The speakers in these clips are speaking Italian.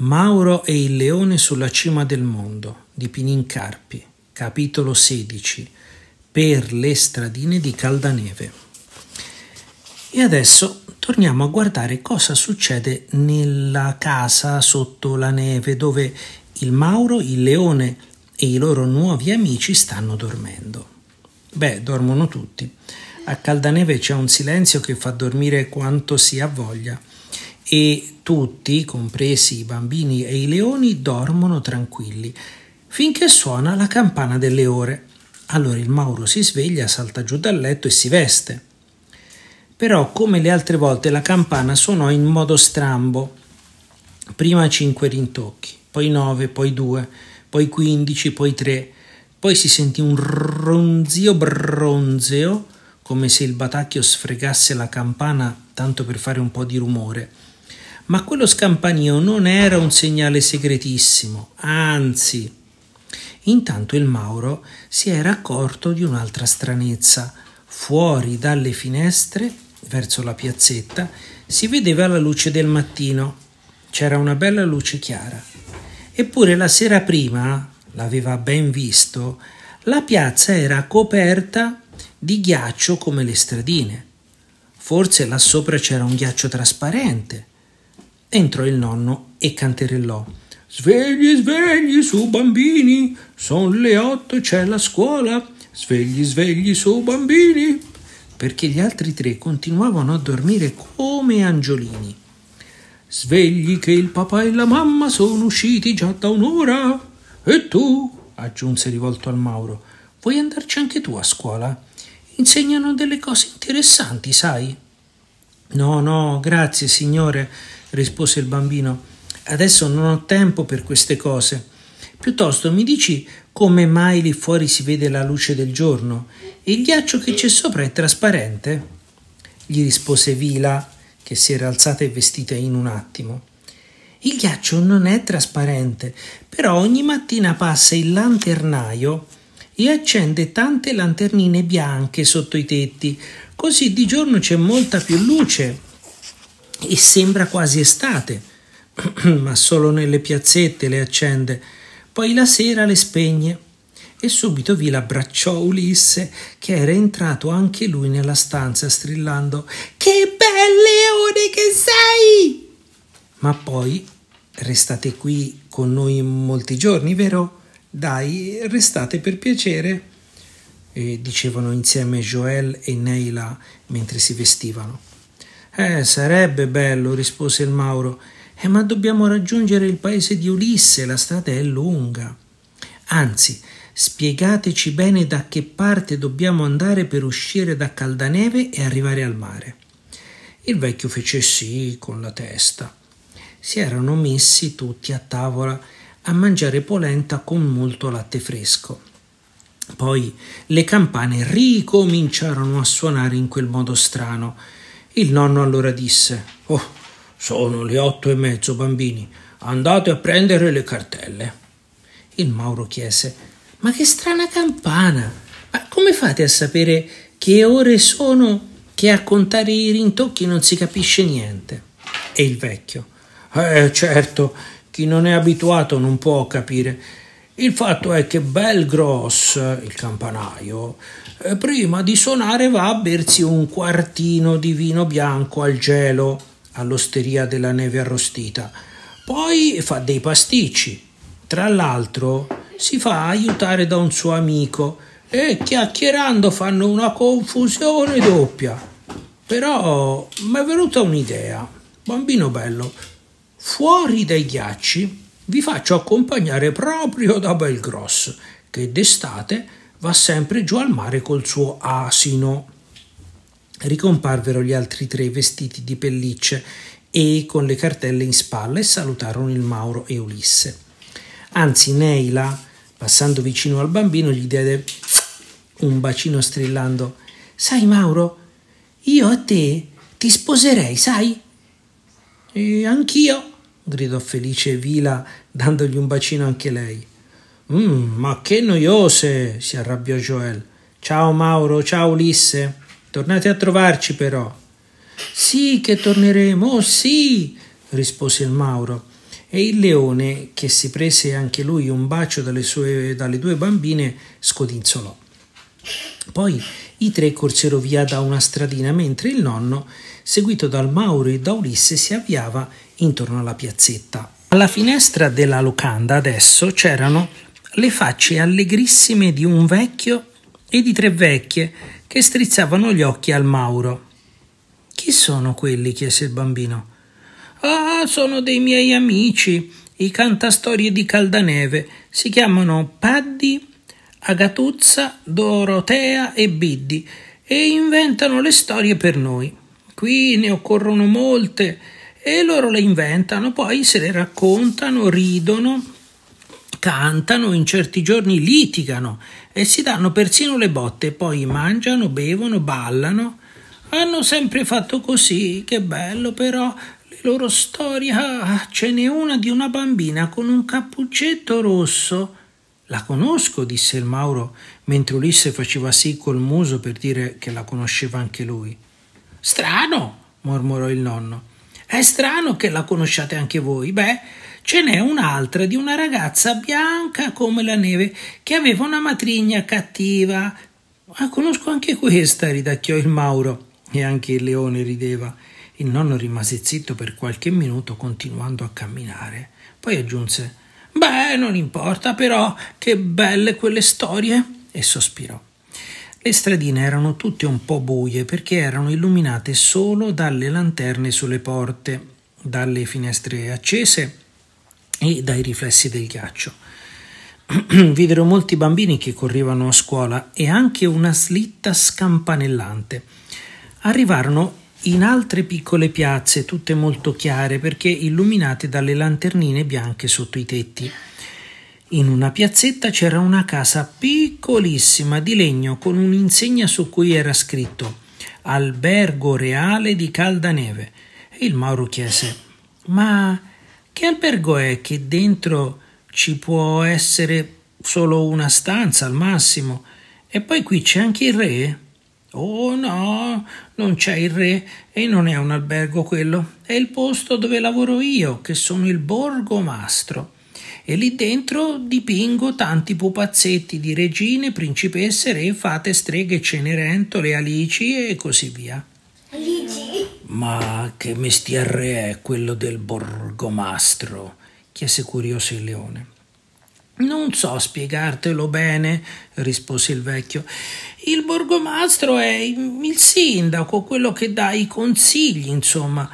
Mauro e il leone sulla cima del mondo di Pinincarpi, capitolo 16, per le stradine di Caldaneve. E adesso torniamo a guardare cosa succede nella casa sotto la neve dove il Mauro, il leone e i loro nuovi amici stanno dormendo. Beh, dormono tutti. A Caldaneve c'è un silenzio che fa dormire quanto si ha voglia e tutti, compresi i bambini e i leoni, dormono tranquilli, finché suona la campana delle ore. Allora il Mauro si sveglia, salta giù dal letto e si veste. Però, come le altre volte, la campana suonò in modo strambo. Prima cinque rintocchi, poi nove, poi due, poi quindici, poi tre. Poi si sentì un ronzio bronzeo, come se il batacchio sfregasse la campana tanto per fare un po' di rumore ma quello scampanio non era un segnale segretissimo, anzi. Intanto il Mauro si era accorto di un'altra stranezza. Fuori dalle finestre, verso la piazzetta, si vedeva la luce del mattino. C'era una bella luce chiara. Eppure la sera prima, l'aveva ben visto, la piazza era coperta di ghiaccio come le stradine. Forse là sopra c'era un ghiaccio trasparente. Entrò il nonno e canterellò. Svegli, svegli su bambini, sono le otto, c'è la scuola. Svegli, svegli su bambini. Perché gli altri tre continuavano a dormire come angiolini. Svegli che il papà e la mamma sono usciti già da un'ora. E tu, aggiunse rivolto al Mauro, vuoi andarci anche tu a scuola? Insegnano delle cose interessanti, sai? No, no, grazie signore, rispose il bambino. Adesso non ho tempo per queste cose. Piuttosto mi dici come mai lì fuori si vede la luce del giorno e il ghiaccio che c'è sopra è trasparente? gli rispose Vila, che si era alzata e vestita in un attimo. Il ghiaccio non è trasparente, però ogni mattina passa il lanternaio e accende tante lanternine bianche sotto i tetti, così di giorno c'è molta più luce e sembra quasi estate, ma solo nelle piazzette le accende, poi la sera le spegne. E subito vi l'abbracciò Ulisse, che era entrato anche lui nella stanza, strillando Che bel leone che sei! Ma poi restate qui con noi molti giorni, vero? Dai, restate per piacere, e dicevano insieme Joel e Neila mentre si vestivano. Eh, sarebbe bello, rispose il Mauro. Eh, ma dobbiamo raggiungere il paese di Ulisse, la strada è lunga. Anzi, spiegateci bene da che parte dobbiamo andare per uscire da Caldaneve e arrivare al mare. Il vecchio fece sì con la testa. Si erano messi tutti a tavola a mangiare polenta con molto latte fresco. Poi le campane ricominciarono a suonare in quel modo strano. Il nonno allora disse: Oh, sono le otto e mezzo, bambini, andate a prendere le cartelle. Il Mauro chiese: Ma che strana campana! Ma come fate a sapere che ore sono che a contare i rintocchi non si capisce niente? E il vecchio: Eh, certo, chi non è abituato non può capire. Il fatto è che Bel Gross, il campanaio, eh, prima di suonare va a bersi un quartino di vino bianco al gelo all'osteria della neve arrostita. Poi fa dei pasticci. Tra l'altro si fa aiutare da un suo amico e chiacchierando fanno una confusione doppia. Però mi è venuta un'idea. Bambino bello, Fuori dai ghiacci vi faccio accompagnare proprio da Belgross, che d'estate va sempre giù al mare col suo asino. Ricomparvero gli altri tre vestiti di pellicce e con le cartelle in spalla e salutarono il Mauro e Ulisse. Anzi, Neila, passando vicino al bambino, gli diede un bacino strillando: Sai, Mauro, io a te ti sposerei, sai? E anch'io, gridò felice Vila, dandogli un bacino anche lei. Mm, ma che noiose! si arrabbiò Joel. Ciao Mauro, ciao Ulisse. Tornate a trovarci però. Sì che torneremo, oh sì! rispose il Mauro. E il leone, che si prese anche lui un bacio dalle, sue, dalle due bambine, scodinzolò. Poi i tre corsero via da una stradina mentre il nonno, seguito dal Mauro e da Ulisse, si avviava intorno alla piazzetta. Alla finestra della locanda adesso c'erano le facce allegrissime di un vecchio e di tre vecchie che strizzavano gli occhi al Mauro. Chi sono quelli? chiese il bambino. Ah, sono dei miei amici, i cantastorie di Caldaneve. Si chiamano Paddy Agatuzza, Dorotea e Biddi e inventano le storie per noi. Qui ne occorrono molte e loro le inventano, poi se le raccontano, ridono, cantano, in certi giorni litigano e si danno persino le botte, poi mangiano, bevono, ballano. Hanno sempre fatto così, che bello però, le loro storie, ah, ce n'è una di una bambina con un cappuccetto rosso la conosco, disse il Mauro, mentre Ulisse faceva sì col muso per dire che la conosceva anche lui. Strano, mormorò il nonno. È strano che la conosciate anche voi. Beh, ce n'è un'altra di una ragazza bianca come la neve che aveva una matrigna cattiva. Ma ah, conosco anche questa, ridacchiò il Mauro. E anche il leone rideva. Il nonno rimase zitto per qualche minuto, continuando a camminare. Poi aggiunse Beh, non importa però, che belle quelle storie! e sospirò. Le stradine erano tutte un po' buie perché erano illuminate solo dalle lanterne sulle porte, dalle finestre accese e dai riflessi del ghiaccio. Videro molti bambini che correvano a scuola e anche una slitta scampanellante. Arrivarono in altre piccole piazze, tutte molto chiare perché illuminate dalle lanternine bianche sotto i tetti. In una piazzetta c'era una casa piccolissima di legno con un'insegna su cui era scritto Albergo Reale di Caldaneve. E il Mauro chiese: Ma che albergo è che dentro ci può essere solo una stanza al massimo? E poi qui c'è anche il re? Oh no, non c'è il re e non è un albergo quello, è il posto dove lavoro io, che sono il borgomastro. E lì dentro dipingo tanti pupazzetti di regine, principesse, re, fate, streghe, cenerentole, alici e così via. Alici? Ma che mestiere è quello del borgomastro? chiese curioso il leone. Non so spiegartelo bene, rispose il vecchio. Il borgomastro è il sindaco, quello che dà i consigli, insomma.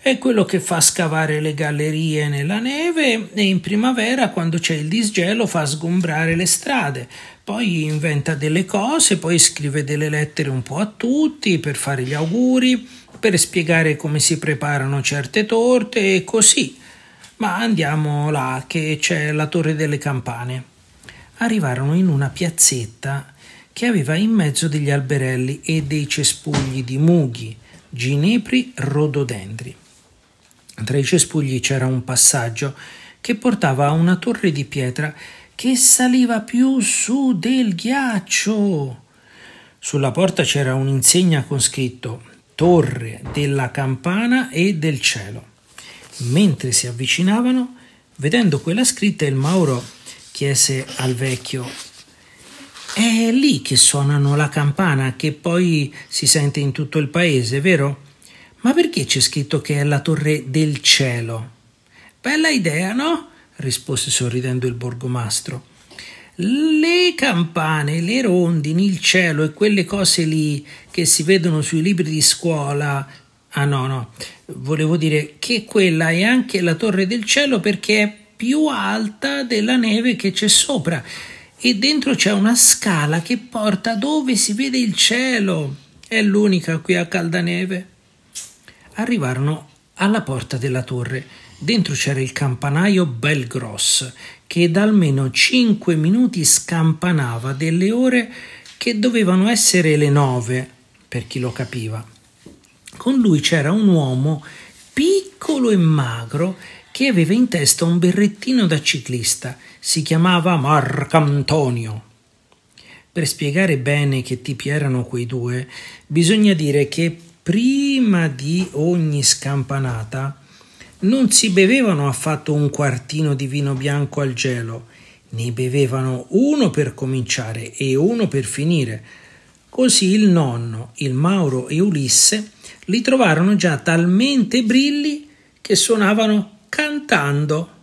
È quello che fa scavare le gallerie nella neve e in primavera, quando c'è il disgelo, fa sgombrare le strade. Poi inventa delle cose, poi scrive delle lettere un po' a tutti per fare gli auguri, per spiegare come si preparano certe torte e così. Ma andiamo là che c'è la torre delle campane. Arrivarono in una piazzetta che aveva in mezzo degli alberelli e dei cespugli di mughi, ginepri, rododendri. Tra i cespugli c'era un passaggio che portava a una torre di pietra che saliva più su del ghiaccio. Sulla porta c'era un'insegna con scritto Torre della campana e del cielo. Mentre si avvicinavano, vedendo quella scritta, il Mauro chiese al vecchio: È lì che suonano la campana che poi si sente in tutto il paese, vero? Ma perché c'è scritto che è la torre del cielo? Bella idea, no? rispose sorridendo il borgomastro. Le campane, le rondini, il cielo e quelle cose lì che si vedono sui libri di scuola Ah no, no, volevo dire che quella è anche la torre del cielo perché è più alta della neve che c'è sopra e dentro c'è una scala che porta dove si vede il cielo. È l'unica qui a Caldaneve. Arrivarono alla porta della torre. Dentro c'era il campanaio bel grosso che da almeno 5 minuti scampanava delle ore che dovevano essere le 9 per chi lo capiva. Con lui c'era un uomo piccolo e magro che aveva in testa un berrettino da ciclista. Si chiamava Marcantonio. Per spiegare bene che tipi erano quei due, bisogna dire che prima di ogni scampanata non si bevevano affatto un quartino di vino bianco al gelo, ne bevevano uno per cominciare e uno per finire, Così il nonno, il Mauro e Ulisse li trovarono già talmente brilli che suonavano cantando